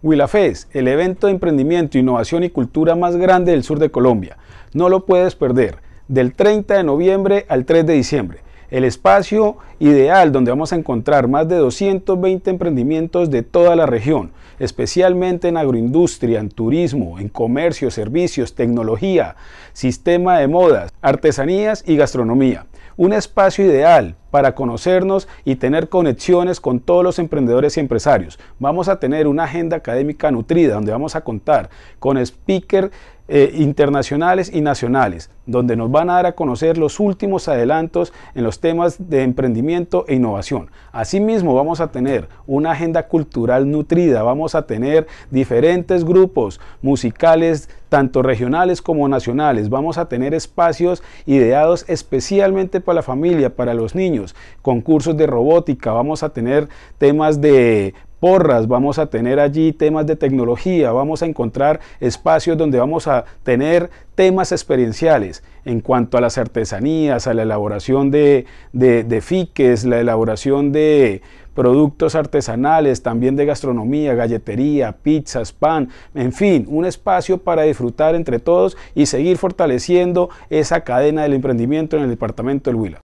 Willafes, el evento de emprendimiento, innovación y cultura más grande del sur de Colombia. No lo puedes perder, del 30 de noviembre al 3 de diciembre. El espacio ideal donde vamos a encontrar más de 220 emprendimientos de toda la región, especialmente en agroindustria, en turismo, en comercio, servicios, tecnología, sistema de modas, artesanías y gastronomía. Un espacio ideal para conocernos y tener conexiones con todos los emprendedores y empresarios. Vamos a tener una agenda académica nutrida donde vamos a contar con speakers eh, internacionales y nacionales, donde nos van a dar a conocer los últimos adelantos en los temas de emprendimiento e innovación. Asimismo, vamos a tener una agenda cultural nutrida, vamos a tener diferentes grupos musicales, tanto regionales como nacionales. Vamos a tener espacios ideados especialmente para la familia, para los niños, concursos de robótica, vamos a tener temas de porras, vamos a tener allí temas de tecnología, vamos a encontrar espacios donde vamos a tener temas experienciales en cuanto a las artesanías, a la elaboración de, fiques, la elaboración de productos artesanales, también de gastronomía, galletería, pizzas, pan, en fin, un espacio para disfrutar entre todos y seguir fortaleciendo esa cadena del emprendimiento en el departamento del Huila.